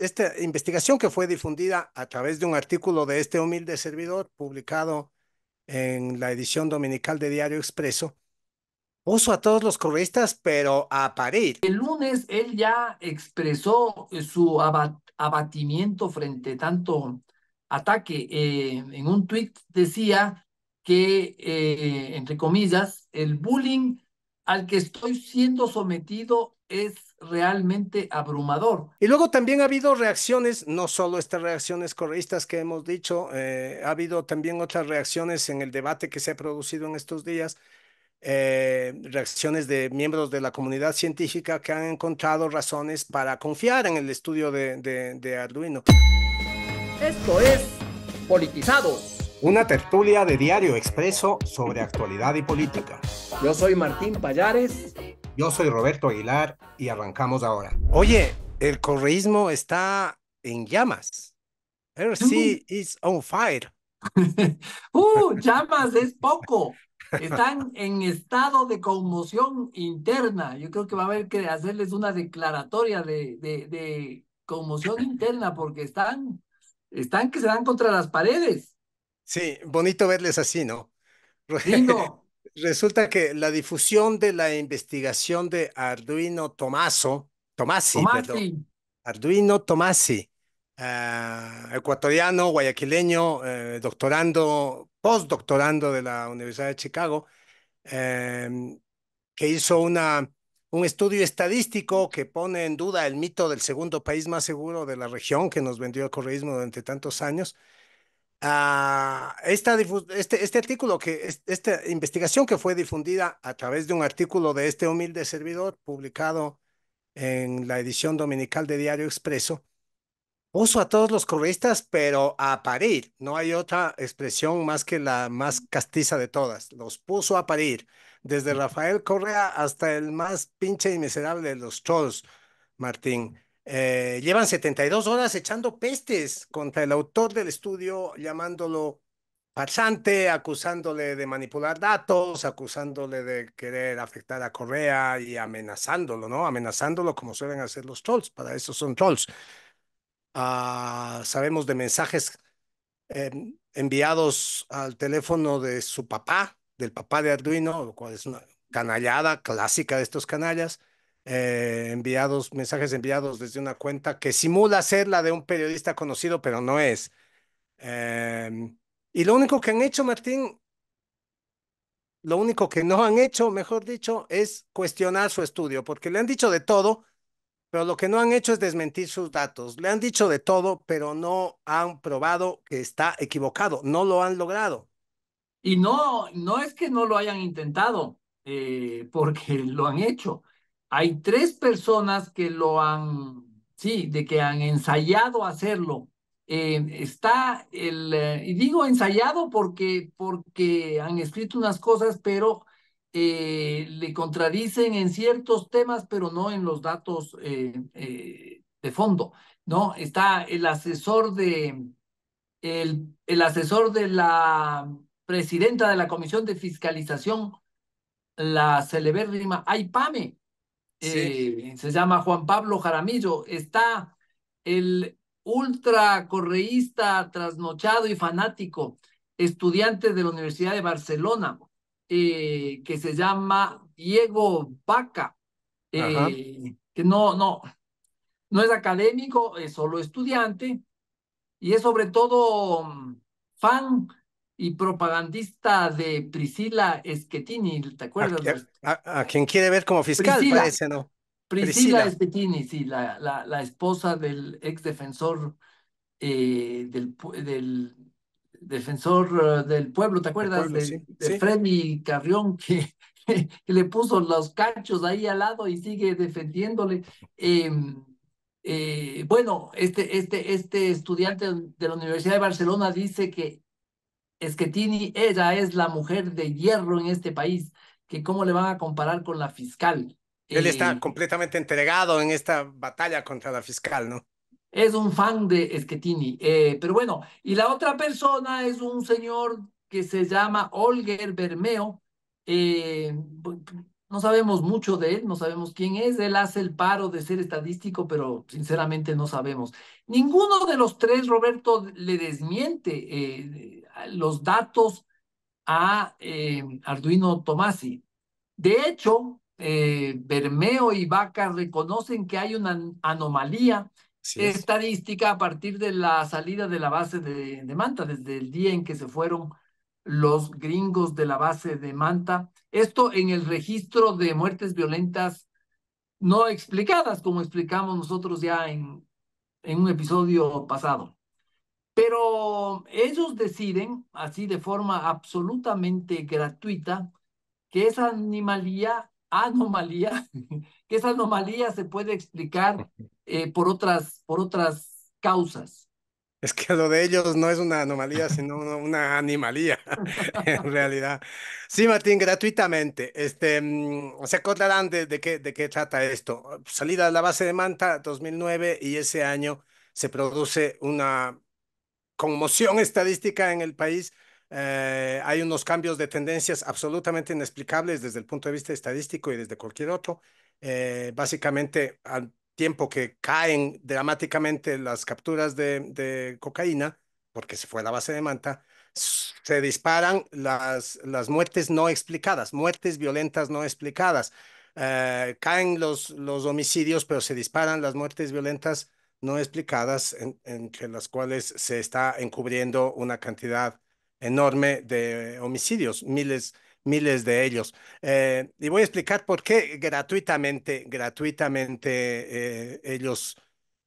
esta investigación que fue difundida a través de un artículo de este humilde servidor publicado en la edición dominical de Diario Expreso, puso a todos los correístas, pero a parir. El lunes él ya expresó eh, su abatimiento frente tanto ataque. Eh, en un tuit decía que, eh, entre comillas, el bullying al que estoy siendo sometido es realmente abrumador. Y luego también ha habido reacciones, no solo estas reacciones correístas que hemos dicho, eh, ha habido también otras reacciones en el debate que se ha producido en estos días, eh, reacciones de miembros de la comunidad científica que han encontrado razones para confiar en el estudio de, de, de Arduino. Esto es politizado Una tertulia de diario expreso sobre actualidad y política. Yo soy Martín Payares. Yo soy Roberto Aguilar y arrancamos ahora. Oye, el correísmo está en llamas. RC is on fire. ¡Uh! Llamas es poco. Están en estado de conmoción interna. Yo creo que va a haber que hacerles una declaratoria de, de, conmoción interna porque están, están que se dan contra las paredes. Sí, bonito verles así, ¿no? Resulta que la difusión de la investigación de Arduino Tomaso, Tomasi, Arduino Tomasi, ah, ecuatoriano, guayaquileño, eh, doctorando, postdoctorando de la Universidad de Chicago, em, que hizo una, un estudio estadístico que pone en duda el mito del segundo país más seguro de la región que nos vendió el correísmo durante tantos años. Ah, este, este, artículo, que esta investigación que fue difundida a través de un artículo de este humilde servidor publicado en la edición dominical de Diario Expreso, puso a todos los correistas, pero a parir. No hay otra expresión más que la más castiza de todas. Los puso a parir. Desde mm. Rafael Correa hasta el más pinche y miserable de los trolls, Martín. Eh, llevan 72 horas echando pestes contra el autor del estudio, llamándolo pasante, acusándole de manipular datos, acusándole de querer afectar a Correa y amenazándolo, ¿no? Amenazándolo como suelen hacer los trolls, para eso son trolls. Ah, sabemos de mensajes em, enviados al teléfono de su papá, del papá de Arduino, lo cual es una canallada clásica de estos canallas. Eh, enviados, mensajes enviados desde una cuenta que simula ser la de un periodista conocido, pero no es. Em, y lo único que han hecho, Martín, lo único que no han hecho, mejor dicho, es cuestionar su estudio, porque le han dicho de todo, pero lo que no han hecho es desmentir sus datos. Le han dicho de todo, pero no han probado que está equivocado, no lo han logrado. Y no, no es que no lo hayan intentado, eh, porque lo han hecho. Hay tres personas que lo han, sí, de que han ensayado hacerlo. Eh, está el, eh, y digo ensayado porque, porque han escrito unas cosas, pero eh, le contradicen en ciertos temas, pero no en los datos de fondo. ¿no? Está el asesor de, el, asesor de la presidenta de la Comisión de Fiscalización, la celebérrima AIPAME, eh, se llama Juan Pablo Jaramillo, está el ultracorreísta trasnochado y fanático, estudiante de la Universidad de Barcelona, eh, que se llama Diego Vaca, eh, que no, no, no es académico, es solo estudiante, y es sobre todo mm, fan y propagandista de Priscila Schettini, ¿te acuerdas? A, quien quiere ver como fiscal, parece, ¿no? Priscila, sí, la, la, la, esposa del ex defensor eh, del, defensor eh, del pueblo, ¿te acuerdas? de, Freddy Carrión, que, le puso los cachos ahí al lado y sigue defendiéndole. Em, eh, bueno, este, este, este estudiante de la Universidad de Barcelona dice que Schettini, ella es la mujer de hierro en este país, que cómo le van a comparar con la fiscal. Él está eh, completamente entregado en esta batalla contra la fiscal, ¿no? Es un fan de Schettini, eh, pero bueno, y la otra persona es un señor que se llama Olger Bermeo, eh, no sabemos mucho de él, no sabemos quién es, él hace el paro de ser estadístico, pero sinceramente no sabemos. Ninguno de los tres, Roberto, le desmiente eh, los datos a eh, Arduino Tomasi. De hecho, eh, Bermeo y Vaca reconocen que hay una anomalía estadística a partir de la salida de la base de, de Manta, desde el día en que se fueron los gringos de la base de Manta. Esto en el registro de muertes violentas no explicadas, como explicamos nosotros ya en, en un episodio pasado. Pero ellos deciden, así de forma absolutamente gratuita, que esa anomalía, que esa anomalía se puede explicar eh, por, otras, por otras causas. Es que lo de ellos no es una anomalía, sino una animalía, en realidad. Sí, Martín, gratuitamente. Este, mm, se acordarán de, de, qué, de qué trata esto. Salida de la base de Manta 2009 y ese año se produce una conmoción estadística en el país. Eh, hay unos cambios de tendencias absolutamente inexplicables desde el punto de vista estadístico y desde cualquier otro. Eh, básicamente, tiempo que caen dramáticamente las capturas de, cocaína, porque se fue la base de manta, se disparan las, las muertes no explicadas, muertes violentas no explicadas. Eh, caen los, los homicidios, pero se disparan las muertes violentas no explicadas, en, entre las cuales se está encubriendo una cantidad enorme de homicidios, miles, miles de ellos. Eh, y voy a explicar por qué gratuitamente, gratuitamente eh, ellos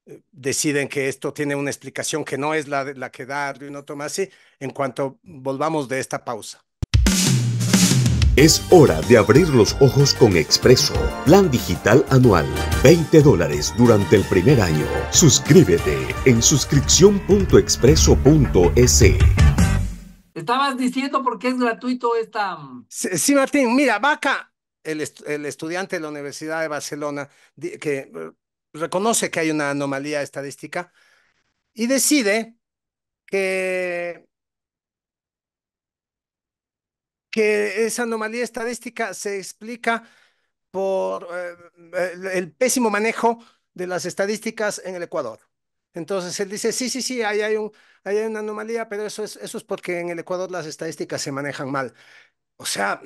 eh, deciden que esto tiene una explicación que no es la, la que da toma Tomasi en cuanto volvamos de esta pausa. Es hora de abrir los ojos con Expreso, plan digital anual, 20 dólares durante el primer año. Suscríbete en suscripción.expreso.es. Estabas diciendo por qué es gratuito esta... Mm, sí, Martín, mira, Vaca, el, el, estudiante de la Universidad de Barcelona, que eh, reconoce que hay una anomalía estadística y decide que, que esa anomalía estadística se explica por eh, el pésimo manejo de las estadísticas en el Ecuador. Entonces él dice, sí, sí, sí, ahí hay, un, hay una anomalía, pero eso es, eso es porque en el Ecuador las estadísticas se manejan mal. O sea,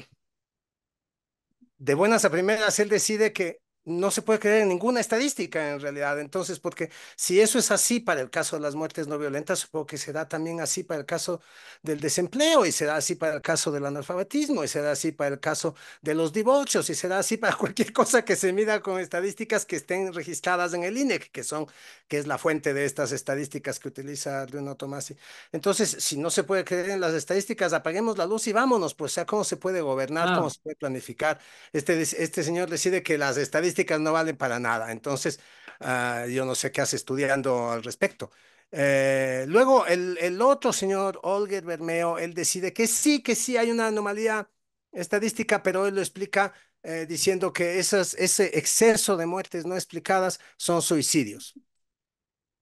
de buenas a primeras, él decide que no se puede creer en ninguna estadística en realidad. Entonces, porque si eso es así para el caso de las muertes no violentas, supongo que será también así para el caso del desempleo y será así para el caso del analfabetismo y será así para el caso de los divorcios y será así para cualquier cosa que se mida con estadísticas que estén registradas en el INEC, que son que es la fuente de estas estadísticas que utiliza Bruno Tomasi. Entonces, si no se puede creer en las estadísticas, apaguemos la luz y vámonos, pues, sea, cómo se puede gobernar, cómo se puede planificar. Este, este señor decide que las estadísticas no valen para nada. Entonces, ah, yo no sé qué hace estudiando al respecto. Eh, luego, el, el, otro señor, Olger Bermeo, él decide que sí, que sí hay una anomalía estadística, pero él lo explica eh, diciendo que esas, ese exceso de muertes no explicadas son suicidios.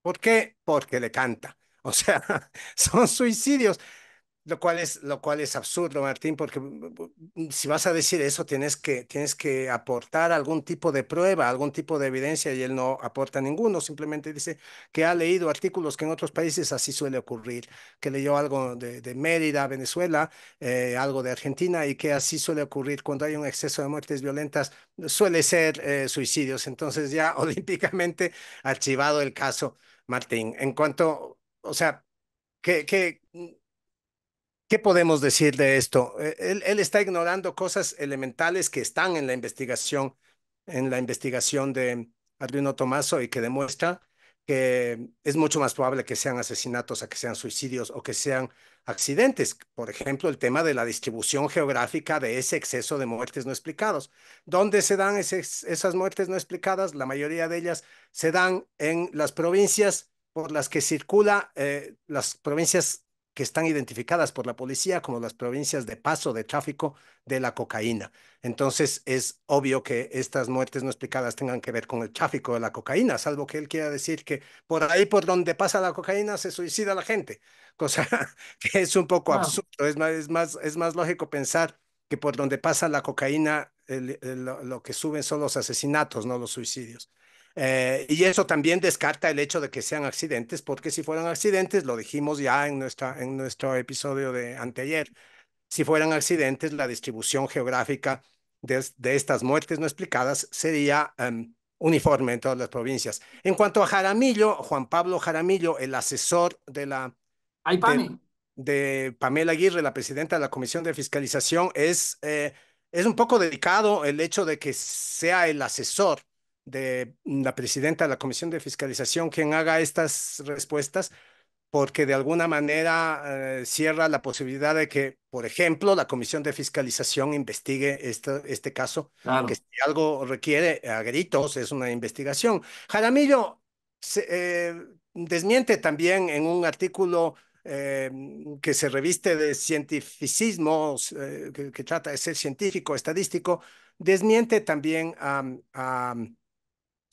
¿Por qué? Porque le canta. O sea, son suicidios. Lo cual, es, lo cual es absurdo, Martín, porque mm, mm, si vas a decir eso, tienes que, tienes que aportar algún tipo de prueba, algún tipo de evidencia, y él no aporta ninguno, simplemente dice que ha leído artículos que en otros países así suele ocurrir, que leyó algo de, Mérida, Venezuela, eh, algo de Argentina, y que así suele ocurrir cuando hay un exceso de muertes violentas, suele ser eh, suicidios. Entonces ya olímpicamente archivado el caso, Martín. En cuanto, o sea, que... que mm, ¿Qué podemos decir de esto? Eh, él, está ignorando cosas elementales que están en la investigación, en la investigación de Adriano Tomaso y que demuestra que es mucho más probable que sean asesinatos a que sean suicidios o que sean accidentes. Por ejemplo, el tema de la distribución geográfica de ese exceso de muertes no explicados. ¿Dónde se dan esas muertes no explicadas? La mayoría de ellas se dan en las provincias por las que circula, eh, las provincias que están identificadas por la policía como las provincias de paso de tráfico de la cocaína. Entonces es obvio que estas muertes no explicadas tengan que ver con el tráfico de la cocaína, salvo que él quiera decir que por ahí por donde pasa la cocaína se suicida la gente, cosa que es un poco absurda, absurdo, es más, es, más, lógico pensar que por donde pasa la cocaína lo que suben son los asesinatos, no los suicidios. Eh, y eso también descarta el hecho de que sean accidentes, porque si fueran accidentes, lo dijimos ya en, nuestra, en nuestro episodio de anteayer, si fueran accidentes, la distribución geográfica de, estas muertes no explicadas sería em, uniforme en todas las provincias. En cuanto a Jaramillo, Juan Pablo Jaramillo, el asesor de la... de, Pamela Aguirre, la presidenta de la Comisión de Fiscalización, es, eh, es un poco delicado el hecho de que sea el asesor de la presidenta de la Comisión de Fiscalización quien haga estas respuestas, porque de alguna manera eh, cierra la posibilidad de que, por ejemplo, la Comisión de Fiscalización investigue este, este caso, que si algo requiere a gritos es una investigación. Jaramillo eh, desmiente también en un artículo eh, que se reviste de cientificismo, que, trata de ser científico, estadístico, desmiente también a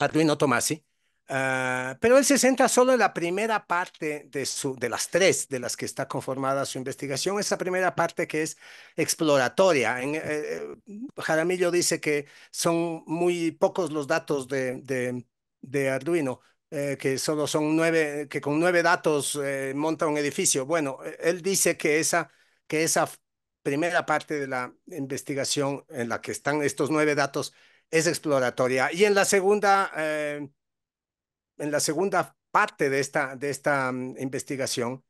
Arduino Tomasi, ah, pero él se centra solo en la primera parte de, su, de las tres de las que está conformada su investigación, esa primera parte que es exploratoria. En, eh, eh, Jaramillo dice que son muy pocos los datos de, Arduino, eh, que solo son nueve, que con nueve datos monta un edificio. Bueno, él dice que esa, que esa primera parte de la investigación en la que están estos nueve datos es exploratoria. Y en la segunda, eh, en la segunda parte de esta, de esta mm, investigación,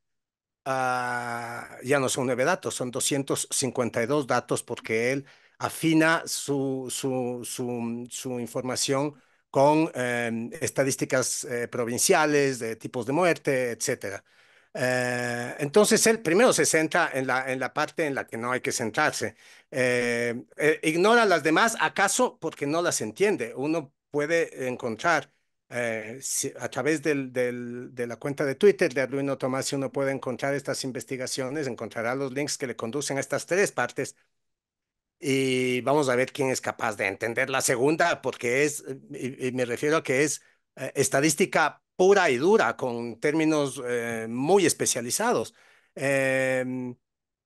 ah, ya no son nueve datos, son 252 datos porque él afina su, mm, información con em, estadísticas eh, provinciales, de tipos de muerte, etcétera. Eh, entonces, él primero se centra en la, en la parte en la que no hay que centrarse. Eh, eh, ignora las demás, acaso porque no las entiende. Uno puede encontrar a través de la cuenta de Twitter de Arduino Tomás, si uno puede encontrar estas investigaciones, encontrará los links que le conducen a estas tres partes. Y vamos a ver quién es capaz de entender la segunda, porque es, y, y me refiero a que es estadística pura y dura, con términos eh, muy especializados. Em,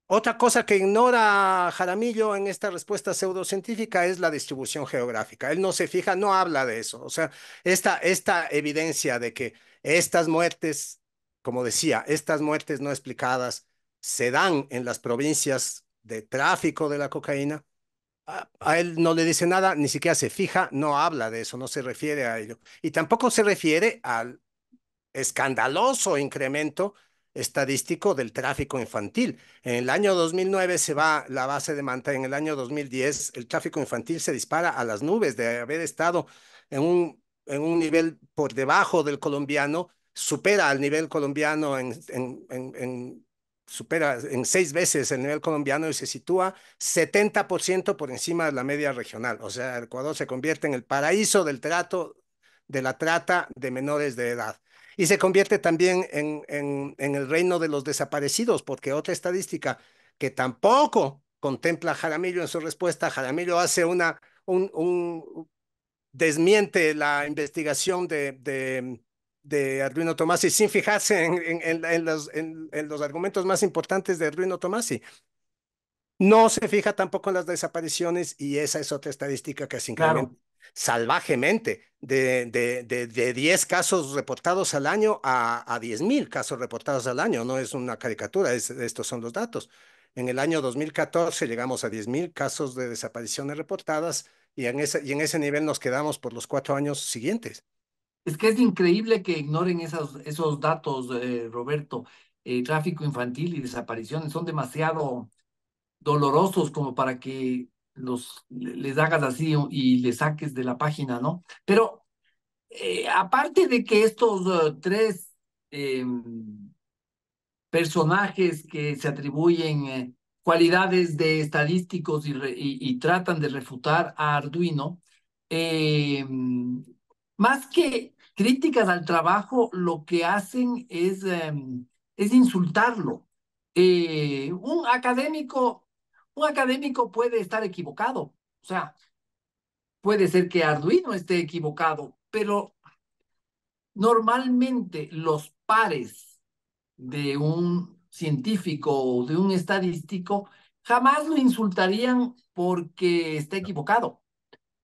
otra cosa que ignora Jaramillo en esta respuesta pseudocientífica es la distribución geográfica. Él no se fija, no habla de eso. O sea, esta, esta evidencia de que estas muertes, como decía, estas muertes no explicadas se dan en las provincias de tráfico de la cocaína, a, a él no le dice nada, ni siquiera se fija, no habla de eso, no se refiere a ello. Y tampoco se refiere al escandaloso incremento estadístico del tráfico infantil. En el año 2009 se va la base de Manta, en el año 2010 el tráfico infantil se dispara a las nubes de haber estado en un, en un nivel por debajo del colombiano, supera al nivel colombiano en, supera en seis veces el nivel colombiano y se sitúa 70% por encima de la media regional. O sea, Ecuador se convierte en el paraíso del trato, de la trata de menores de edad. Y se convierte también en, en, el reino de los desaparecidos, porque otra estadística que tampoco contempla Jaramillo en su respuesta, Jaramillo hace una, un, un desmiente la investigación de, de, Arduino Tomasi sin fijarse en, en, los, en, los, argumentos más importantes de Arduino Tomasi. No se fija tampoco en las desapariciones y esa es otra estadística que se incrementa salvajemente, de, de, de, 10 casos reportados al año a, a 10 mil casos reportados al año. No es una caricatura, estos son los datos. En el año 2014 llegamos a 10 mil casos de desapariciones reportadas y en, ese, y en ese nivel nos quedamos por los cuatro años siguientes. Es que es increíble que ignoren esos, esos datos, eh, Roberto. Eh, tráfico infantil y desapariciones son demasiado dolorosos como para que los, les hagas así y les saques de la página, ¿no? Pero eh, aparte de que estos uh, tres eh, personajes que se atribuyen eh, cualidades de estadísticos y, tratan de refutar a Arduino, más que críticas al trabajo, lo que hacen es, es insultarlo. un académico un académico puede estar equivocado, o sea, puede ser que Arduino esté equivocado, pero normalmente los pares de un científico o de un estadístico jamás lo insultarían porque está equivocado.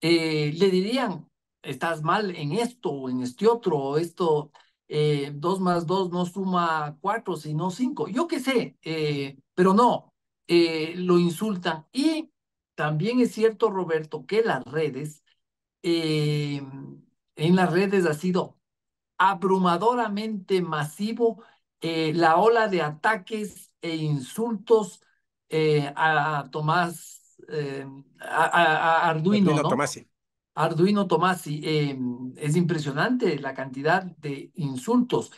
Eh, le dirían, estás mal en esto o en este otro, o esto, eh, dos más dos no suma cuatro, sino cinco, yo qué sé, eh, pero no, eh, lo insultan. Y también es cierto, Roberto, que las redes, eh, en las redes ha sido abrumadoramente masivo eh, la ola de ataques e insultos a Tomás, a, Arduino. Arduino Tomasi. es impresionante la cantidad de insultos.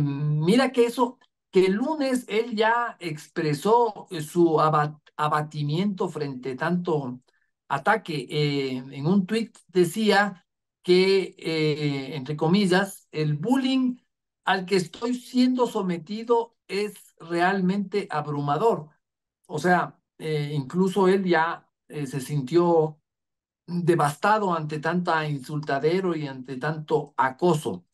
mira que eso que el lunes él ya expresó eh, su abatimiento frente tanto ataque. Eh, en un tuit decía que, eh, entre comillas, el bullying al que estoy siendo sometido es realmente abrumador. O sea, incluso él ya se sintió devastado ante tanto insultadero y ante tanto acoso.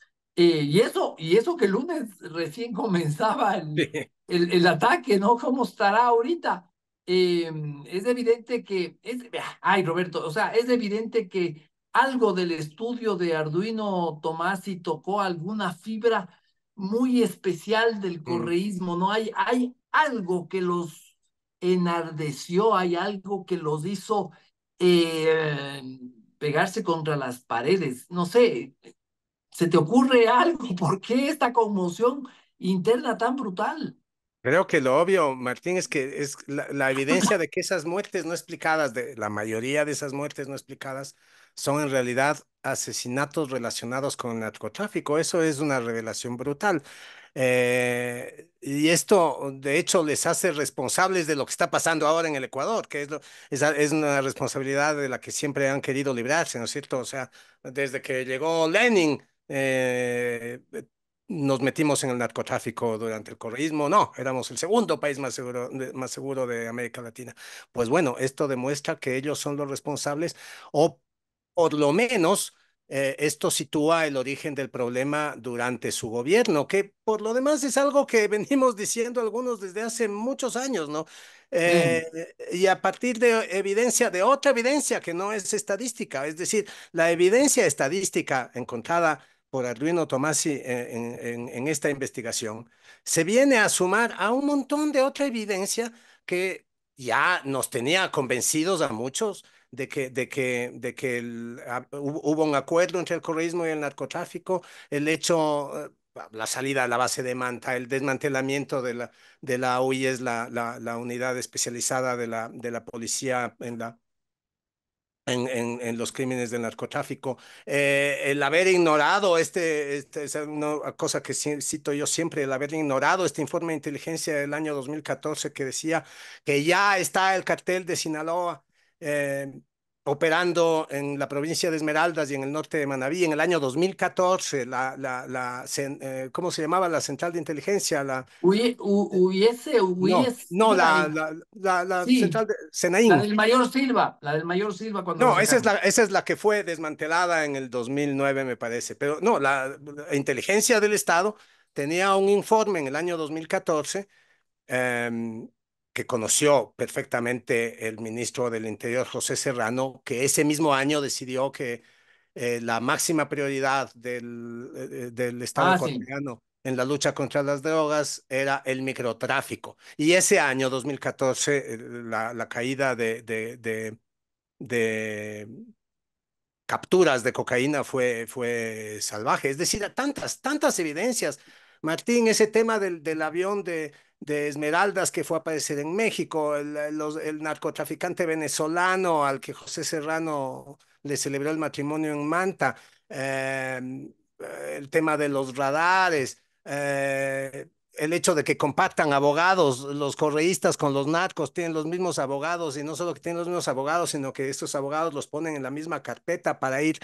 Eh, y eso, y eso que el lunes recién comenzaba el, ataque, ¿no? ¿Cómo estará ahorita? Eh, es evidente que, ay Roberto, o sea, es evidente que algo del estudio de Arduino Tomasi tocó alguna fibra muy especial del correísmo, ¿no? Hay, hay algo que los enardeció, hay algo que los hizo eh, pegarse contra las paredes, no sé, ¿Se te ocurre algo? ¿Por qué esta conmoción interna tan brutal? Creo que lo obvio, Martín, es que es la, evidencia de que esas muertes no explicadas, de la mayoría de esas muertes no explicadas, son en realidad asesinatos relacionados con el narcotráfico. Eso es una revelación brutal. Eh, y esto, de hecho, les hace responsables de lo que está pasando ahora en el Ecuador, que es, es, es, una responsabilidad de la que siempre han querido librarse, ¿no es cierto? O sea, desde que llegó Lenin, eh, eh, nos metimos en el narcotráfico durante el correísmo, no, éramos el segundo país más seguro, más seguro de América Latina. Pues bueno, esto demuestra que ellos son los responsables o por lo menos eh, esto sitúa el origen del problema durante su gobierno, que por lo demás es algo que venimos diciendo algunos desde hace muchos años, ¿no? Y a partir de evidencia, de otra evidencia que no es estadística, es decir, la evidencia estadística encontrada por Arduino Tomasi en, esta investigación, se viene a sumar a un montón de otra evidencia que ya nos tenía convencidos a muchos de que, de que, de que ah, hubo un acuerdo entre el correísmo y el narcotráfico, el hecho eh, la salida a la base de Manta, el desmantelamiento de la, de la e la, la, la unidad especializada de la, de la policía en la, en, en, los crímenes del narcotráfico. Eh, el haber ignorado, este, este, es una cosa que cito yo siempre, el haber ignorado este informe de inteligencia del año 2014 que decía que ya está el cartel de Sinaloa. Eh, operando en la provincia de Esmeraldas y en el norte de Manabí. En el año 2014, la, la, la eh, ¿cómo se llamaba la central de inteligencia? La, No, la, central de Senaín. La del mayor Silva, la del mayor Silva. Cuando no, esa es, la, esa es la que fue desmantelada en el 2009, me parece. Pero no, la, inteligencia del Estado tenía un informe en el año 2014. Eh, em, conoció perfectamente el ministro del Interior, José Serrano, que ese mismo año decidió que eh, la máxima prioridad del, eh, eh, del Estado ah, colombiano en la lucha contra las drogas era el microtráfico. Y ese año, 2014, la, la caída de, de, de, capturas de cocaína fue, fue salvaje. Es decir, tantas, tantas evidencias. Martín, ese tema del, del avión de, de Esmeraldas que fue a aparecer en México, eh, el, narcotraficante venezolano al que José Serrano le celebró el matrimonio en Manta, em, eh, el tema de los radares, eh, el hecho de que compactan abogados, los correístas con los narcos tienen los mismos abogados y no solo que tienen los mismos abogados, sino que estos abogados los ponen en la misma carpeta para ir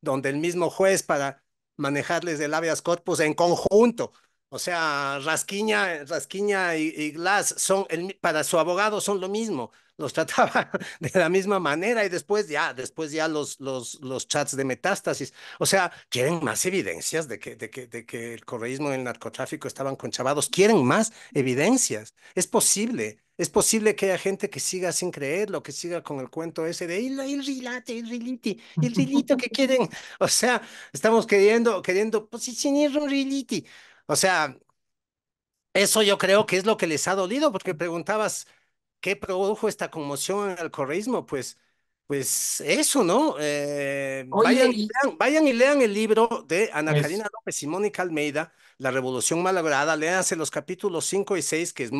donde el mismo juez para manejarles el habeas corpus en conjunto. O sea, Rasquiña, Rasquiña y, Glass son para su abogado son lo mismo. Los trataba de la misma manera y después ya, después ya los, los, los chats de metástasis. O sea, quieren más evidencias de que, de, que, de que el correísmo y el narcotráfico estaban conchavados. Quieren más evidencias. Es posible. Es posible que haya gente que siga sin creerlo, que siga con el cuento ese de el, el rilate, el riliti, el rilito que quieren. O sea, estamos queriendo, queriendo posicionar pues, un riliti. O sea, eso yo creo que es lo que les ha dolido, porque preguntabas, ¿qué produjo esta conmoción en el correísmo? Pues pues eso, ¿no? Eh, vayan, y lean, el libro de Ana pues López y Mónica Almeida, La Revolución Malograda, léanse los capítulos 5 y 6, que es,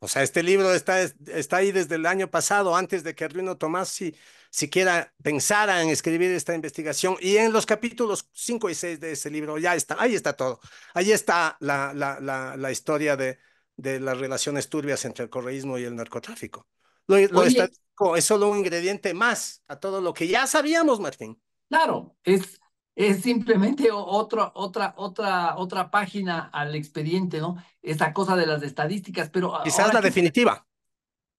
o sea, este libro está, está ahí desde el año pasado, antes de que Ruino Tomás si, siquiera pensara en escribir esta investigación, y en los capítulos 5 y 6 de ese libro ya está, ahí está todo, ahí está la, la, historia de, de las relaciones turbias entre el correísmo y el narcotráfico. Lo, es solo un ingrediente más a todo lo que ya sabíamos, Martín. Claro, es, es simplemente otra, otra, otra, otra página al expediente, ¿no? Esta cosa de las estadísticas, pero... Quizás la definitiva.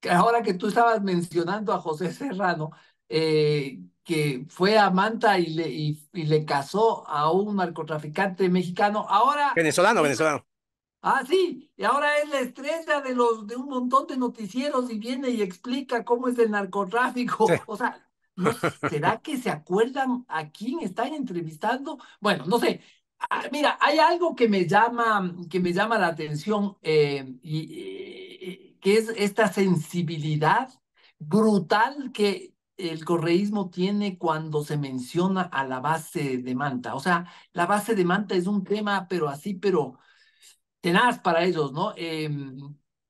Ahora que tú estabas mencionando a José Serrano, eh, que fue a Manta y le, y le casó a un narcotraficante mexicano, ahora... Venezolano, venezolano. Ah, sí, y ahora es la estrella de los de un montón de noticieros y viene y explica cómo es el narcotráfico. O sea, ¿será que se acuerdan a quién están entrevistando? Bueno, no sé. Ah, mira, hay algo que me llama, que me llama la atención, eh, y, eh, eh, que es esta sensibilidad brutal que el correísmo tiene cuando se menciona a la base de Manta. O sea, la base de Manta es un tema, pero así, pero tenaz para ellos, ¿no? Eh,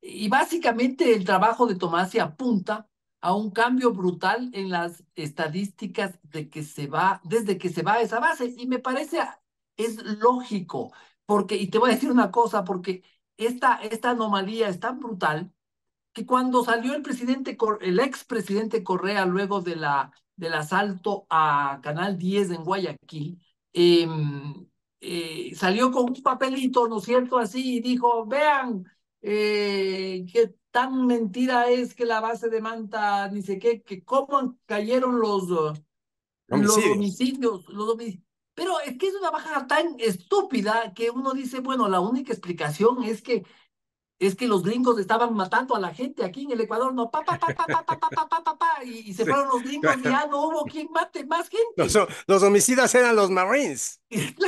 y básicamente el trabajo de Tomás se apunta a un cambio brutal en las estadísticas de que se va, desde que se va a esa base. Y me parece, es lógico, porque, y te voy a decir una cosa, porque esta, esta anomalía es tan brutal que cuando salió el presidente, el expresidente Correa luego de la, del asalto a Canal 10 en Guayaquil, eh, eh, salió con un papelito, ¿no es cierto? Así y dijo, vean eh, qué tan mentira es que la base de Manta, ni sé qué, que cómo cayeron los uh, Los homicidios, los homicidios. Pero es que es una baja tan estúpida que uno dice, bueno, la única explicación es que es que los gringos estaban matando a la gente aquí en el Ecuador, no, pa, pa, pa, pa, pa, pa, pa, y, se fueron los gringos y ya no hubo quien mate más gente. Los, los homicidas eran los Marines.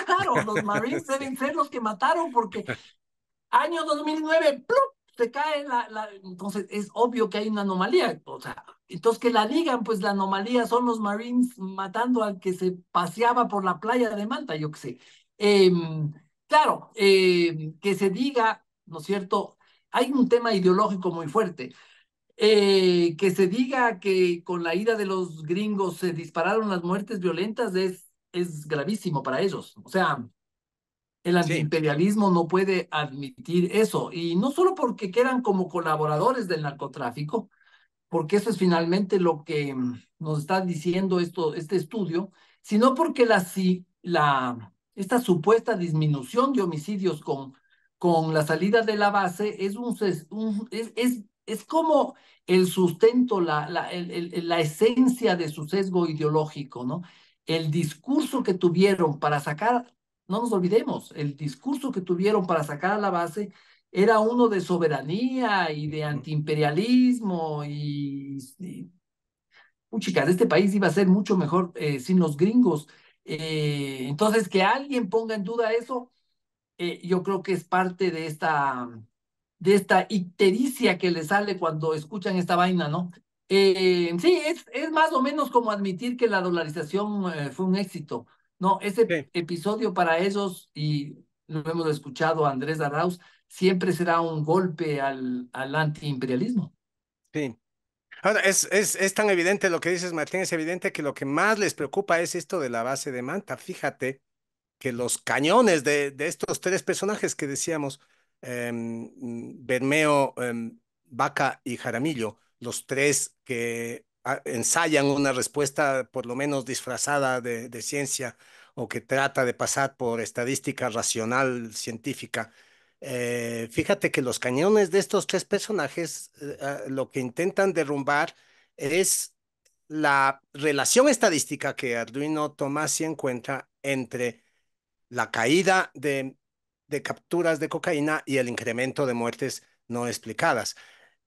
claro, los Marines deben ser los que mataron porque año 2009, ¡plup! se cae la, Entonces es obvio que hay una anomalía, o sea, entonces que la ligan, pues la anomalía son los Marines matando al que se paseaba por la playa de Malta, yo qué sé. claro, que se diga, ¿no es cierto?, hay un tema ideológico muy fuerte. Eh, que se diga que con la ida de los gringos se dispararon las muertes violentas es, es gravísimo para ellos. O sea, el antiimperialismo no puede admitir eso. Y no solo porque quedan como colaboradores del narcotráfico, porque eso es finalmente lo que nos está diciendo esto, este estudio, sino porque la, la, esta supuesta disminución de homicidios con con la salida de la base es, un, es, es, como el sustento, la, la, la esencia de su sesgo ideológico, ¿no? El discurso que tuvieron para sacar, no nos olvidemos, el discurso que tuvieron para sacar a la base era uno de soberanía y de antiimperialismo y, y chicas, este país iba a ser mucho mejor eh, sin los gringos. Eh, entonces, que alguien ponga en duda eso, eh, yo creo que es parte de esta, de esta ictericia que le sale cuando escuchan esta vaina, ¿no? Eh, sí, es, es más o menos como admitir que la dolarización eh, fue un éxito, ¿no? Ese episodio para ellos, y lo hemos escuchado a Andrés Arrauz, siempre será un golpe al, al antiimperialismo. Sí. Ahora, es, es, es, tan evidente lo que dices, Martín, es evidente que lo que más les preocupa es esto de la base de Manta. Fíjate, que los cañones de, estos tres personajes que decíamos, em, Bermeo, em, Vaca y Jaramillo, los tres que ah, ensayan una respuesta por lo menos disfrazada de, ciencia o que trata de pasar por estadística racional científica. Eh, fíjate que los cañones de estos tres personajes eh, ah, lo que intentan derrumbar es la relación estadística que Arduino Tomasi encuentra entre la caída de, capturas de cocaína y el incremento de muertes no explicadas.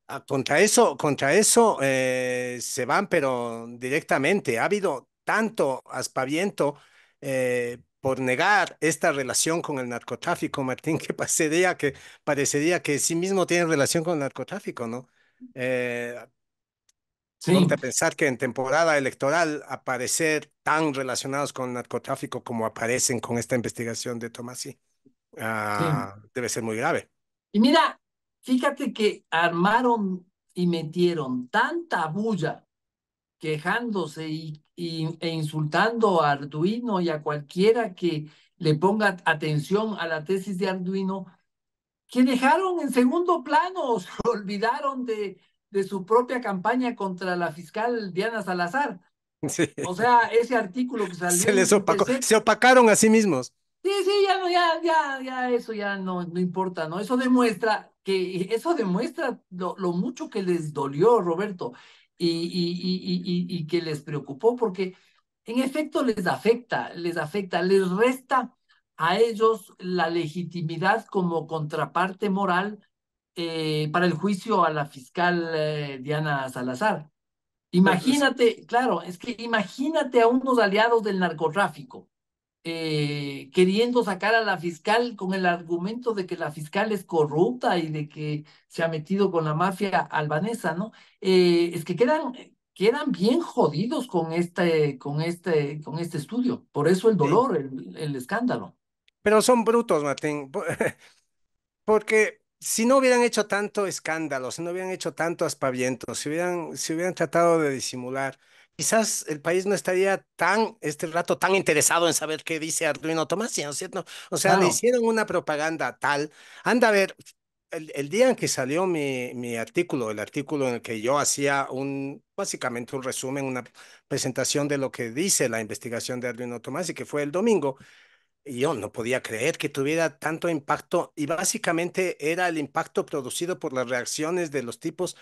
Ah, contra eso, contra eso eh, se van, pero directamente. Ha habido tanto aspaviento eh, por negar esta relación con el narcotráfico, Martín, que parecería que, sí mismo tiene relación con el narcotráfico, ¿no? Sí. pensar que en temporada electoral aparecer tan relacionados con narcotráfico como aparecen con esta investigación de Tomasi ah, debe ser muy grave. Y mira, fíjate que armaron y metieron tanta bulla quejándose y, e insultando a Arduino y a cualquiera que le ponga atención a la tesis de Arduino, que dejaron en segundo plano, se olvidaron de de su propia campaña contra la fiscal Diana Salazar. O sea, ese artículo que salió. Se opacaron a sí mismos. Sí, sí, ya ya, ya, ya, eso ya no, no importa, ¿no? Eso demuestra que, eso demuestra lo, mucho que les dolió, Roberto, y, y, y, y, que les preocupó, porque en efecto les afecta, les afecta, les resta a ellos la legitimidad como contraparte moral eh, para el juicio a la fiscal eh, Diana Salazar. Pues, imagínate, claro, es que imagínate a unos aliados del narcotráfico eh, queriendo sacar a la fiscal con el argumento de que la fiscal es corrupta y de que se ha metido con la mafia albanesa, ¿no? es que quedan, quedan bien jodidos con este, con este, con este estudio. Por eso el dolor, el escándalo. Pero son brutos, Martín, porque si no hubieran hecho tanto escándalo, si no hubieran hecho tanto aspaviento, si hubieran, si hubieran tratado de disimular, quizás el país no estaría tan, este rato, tan interesado en saber qué dice Arduino Tomasi, ¿no es cierto? O sea, le hicieron una propaganda tal. Anda a ver, el, día en que salió mi, mi artículo, el artículo en el que yo hacía un, básicamente un resumen, una presentación de lo que dice la investigación de Arduino Tomasi, que fue el domingo, yo no podía creer que tuviera tanto impacto y básicamente era el impacto producido por las reacciones de los tipos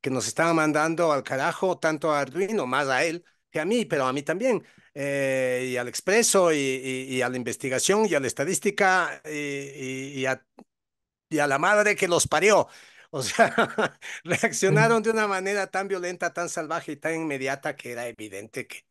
que nos estaban mandando al carajo, tanto a Arduino, más a él que a mí, pero a mí también, eh, y al expreso, y, a la investigación, y a la estadística, y a, y, a, la madre que los parió. O sea, mm. reaccionaron de una manera tan violenta, tan salvaje y tan inmediata que era evidente que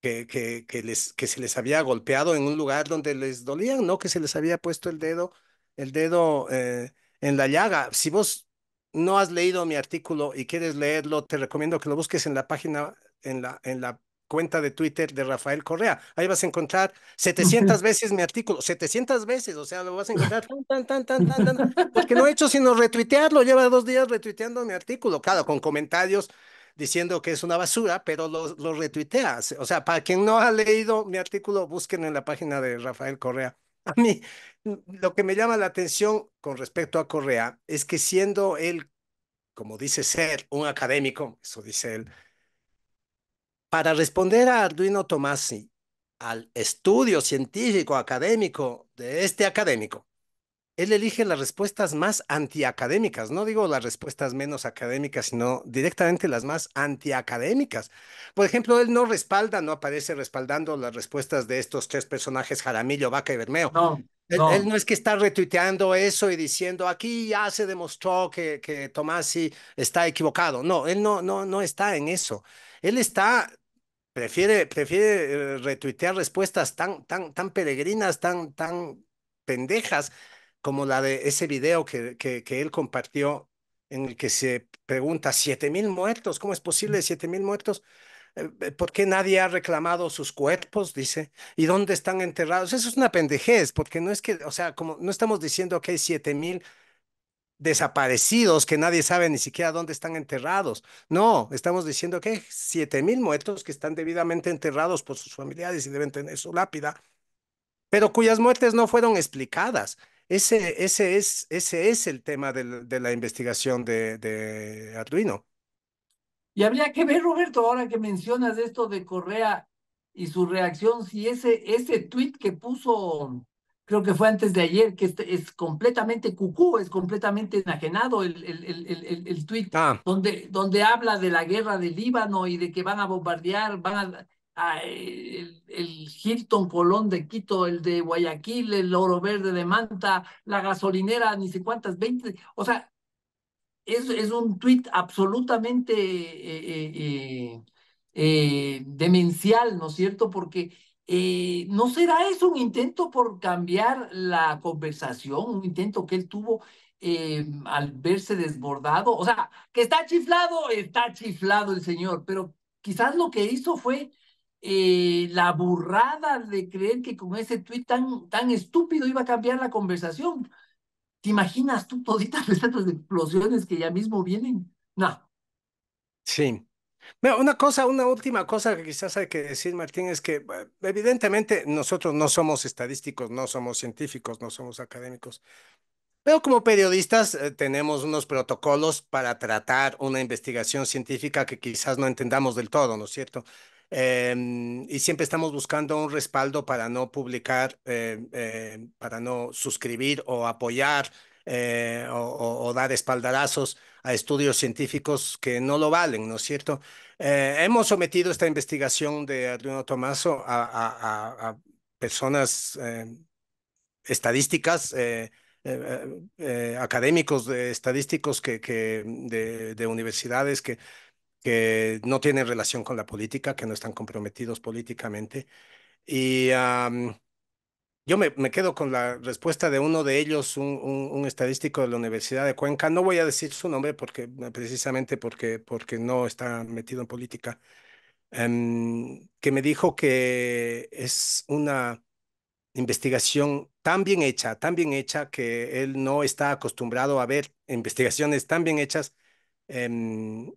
que, que, que, les, que se les había golpeado en un lugar donde les dolía, ¿no? Que se les había puesto el dedo, el dedo eh, en la llaga. Si vos no has leído mi artículo y quieres leerlo, te recomiendo que lo busques en la página, en la, en la cuenta de Twitter de Rafael Correa. Ahí vas a encontrar 700 veces mi artículo, 700 veces, o sea, lo vas a encontrar tan, tan, tan, tan, tan, porque no he hecho sino retuitearlo, lleva dos días retuiteando mi artículo, claro, con comentarios diciendo que es una basura, pero lo, retuitea. O sea, para quien no ha leído mi artículo, busquen en la página de Rafael Correa. A mí lo que me llama la atención con respecto a Correa es que siendo él, como dice ser, un académico, eso dice él, para responder a Arduino Tomasi, al estudio científico académico de este académico, él elige las respuestas más antiacadémicas, no digo las respuestas menos académicas, sino directamente las más antiacadémicas. Por ejemplo, él no respalda, no aparece respaldando las respuestas de estos tres personajes, Jaramillo, Vaca y Bermeo. No, él, no. es que está retuiteando eso y diciendo, aquí ya se demostró que, que Tomasi está equivocado. No, él no, no, no está en eso. Él está prefiere, prefiere eh, retuitear respuestas tan, tan, tan peregrinas, tan, tan pendejas, como la de ese video que, que, él compartió en el que se pregunta, siete mil muertos, ¿cómo es posible siete mil muertos? Eh, eh, ¿Por qué nadie ha reclamado sus cuerpos? Dice, ¿y dónde están enterrados? Eso es una pendejez, porque no es que, o sea, como no estamos diciendo que hay siete mil desaparecidos que nadie sabe ni siquiera dónde están enterrados. No, estamos diciendo que hay siete mil muertos que están debidamente enterrados por sus familiares y deben tener su lápida, pero cuyas muertes no fueron explicadas. Ese, ese, es, ese es el tema de, la investigación de, Arduino. Y habría que ver, Roberto, ahora que mencionas esto de Correa y su reacción, si ese, ese tweet que puso, creo que fue antes de ayer, que este es, completamente cucú, es completamente enajenado el, el, el, el, tweet, ah. donde, donde habla de la guerra del Líbano y de que van a bombardear, van a el, el, Hilton Colón de Quito, el de Guayaquil, el Oro Verde de Manta, la gasolinera, ni sé cuántas, 20. O sea, es, es un tuit absolutamente eh, eh, eh, demencial, ¿no es cierto? Porque no será eso un intento por cambiar la conversación, un intento que él tuvo al verse desbordado, o sea, que está chiflado, está chiflado el señor, pero quizás lo que hizo fue eh, la burrada de creer que con ese tuit tan, tan estúpido iba a cambiar la conversación. ¿Te imaginas tú toditas estas explosiones que ya mismo vienen? No. Sí. una cosa, una última cosa que quizás hay que decir, Martín, es que evidentemente nosotros no somos estadísticos, no somos científicos, no somos académicos, pero como periodistas eh, tenemos unos protocolos para tratar una investigación científica que quizás no entendamos del todo, ¿no es cierto? Em, y siempre estamos buscando un respaldo para no publicar, eh, eh, para no suscribir o apoyar eh, o, dar espaldarazos a estudios científicos que no lo valen, ¿no es cierto? hemos sometido esta investigación de Adriano Tomaso a, personas estadísticas. académicos, de, estadísticos que, de, universidades que que no tienen relación con la política, que no están comprometidos políticamente. Y yo me, quedo con la respuesta de uno de ellos, un, estadístico de la Universidad de Cuenca. No voy a decir su nombre porque, eh, precisamente porque, porque no está metido en política, em, que me dijo que es una investigación tan bien hecha, tan bien hecha que él no está acostumbrado a ver investigaciones tan bien hechas. Em,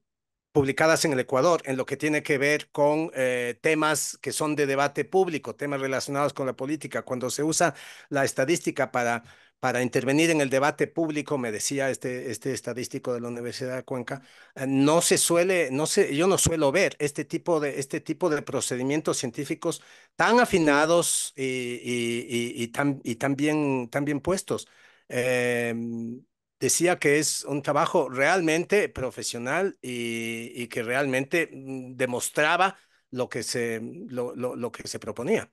publicadas en el Ecuador en lo que tiene que ver con eh, temas que son de debate público, temas relacionados con la política. Cuando se usa la estadística para, para intervenir en el debate público, me decía este, este estadístico de la Universidad de Cuenca, eh, no se suele, no se, yo no suelo ver este tipo de, este tipo de procedimientos científicos tan afinados y, tan, y tan, bien, tan puestos. Em, decía que es un trabajo realmente profesional y, que realmente mm, demostraba lo que se, mm, lo, que se proponía.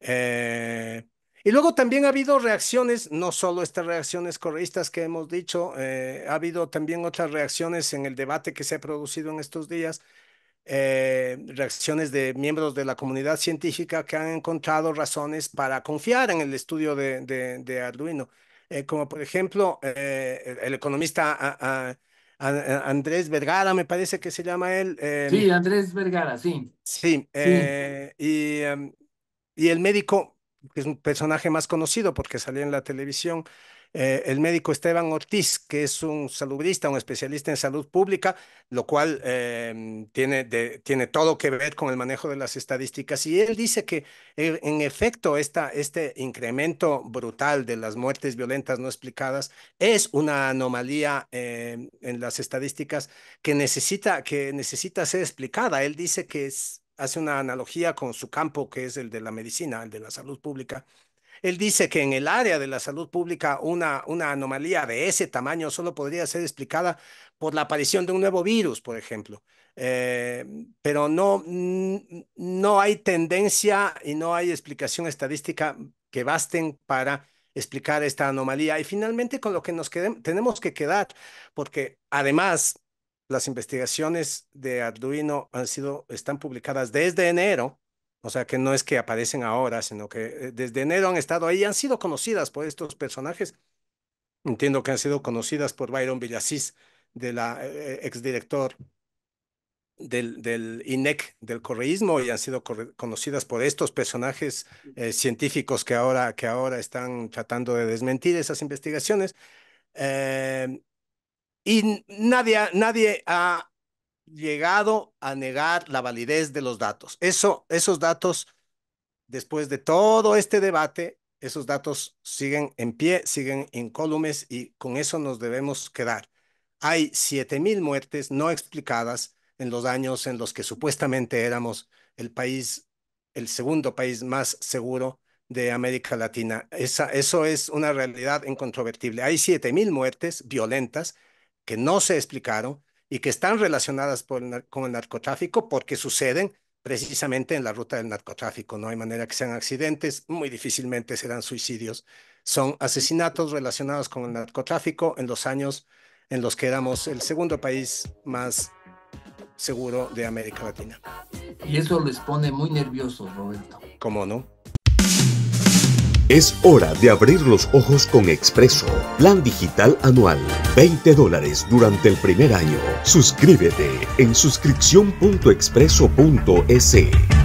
Eh, y luego también ha habido reacciones, no solo estas reacciones correístas que hemos dicho, eh, ha habido también otras reacciones en el debate que se ha producido en estos días, eh, reacciones de miembros de la comunidad científica que han encontrado razones para confiar en el estudio de Arduino. Eh, como por ejemplo eh, el economista Andrés Vergara, me parece que se llama él. sí, em, Andrés Vergara, sí. Sí, eh, Y, em, y, el médico, que es un personaje más conocido porque salía en la televisión, eh, el médico Esteban Ortiz, que es un salubrista, un especialista en salud pública, lo cual em, tiene, todo que ver con el manejo de las estadísticas. Y él dice que eh, en efecto este incremento brutal de las muertes violentas no explicadas es una anomalía em, en las estadísticas que necesita, que necesita ser explicada. Él dice que hace una analogía con su campo, que es el de la medicina, el de la salud pública él dice que en el área de la salud pública una, una anomalía de ese tamaño solo podría ser explicada por la aparición de un nuevo virus, por ejemplo. Eh, pero no, mm, no hay tendencia y no hay explicación estadística que basten para explicar esta anomalía. Y finalmente con lo que nos tenemos que quedar, porque además las investigaciones de Arduino han sido, están publicadas desde enero o sea, que no es que aparecen ahora, sino que eh, desde enero han estado ahí, y han sido conocidas por estos personajes. Entiendo que han sido conocidas por Byron Villasís, de la eh, eh, exdirector del, INEC, del correísmo, y han sido conocidas por estos personajes científicos que ahora, que ahora están tratando de desmentir esas investigaciones. y nadie, nadie ha llegado a negar la validez de los datos. Eso, esos datos, después de todo este debate, esos datos siguen en pie, siguen en incólumes y con eso nos debemos quedar. Hay 7.000 muertes no explicadas en los años en los que supuestamente éramos el país, el segundo país más seguro de América Latina. Esa, eso es una realidad incontrovertible. Hay 7.000 muertes violentas que no se explicaron, y que están relacionadas con el narcotráfico porque suceden precisamente en la ruta del narcotráfico. No hay manera que sean accidentes, muy difícilmente serán suicidios. Son asesinatos relacionados con el narcotráfico en los años en los que éramos el segundo país más seguro de América Latina. Y eso les pone muy nerviosos, Roberto. ¿Cómo no? Es hora de abrir los ojos con Expreso, plan digital anual, 20 dólares durante el primer año. Suscríbete en suscripción.expreso.se.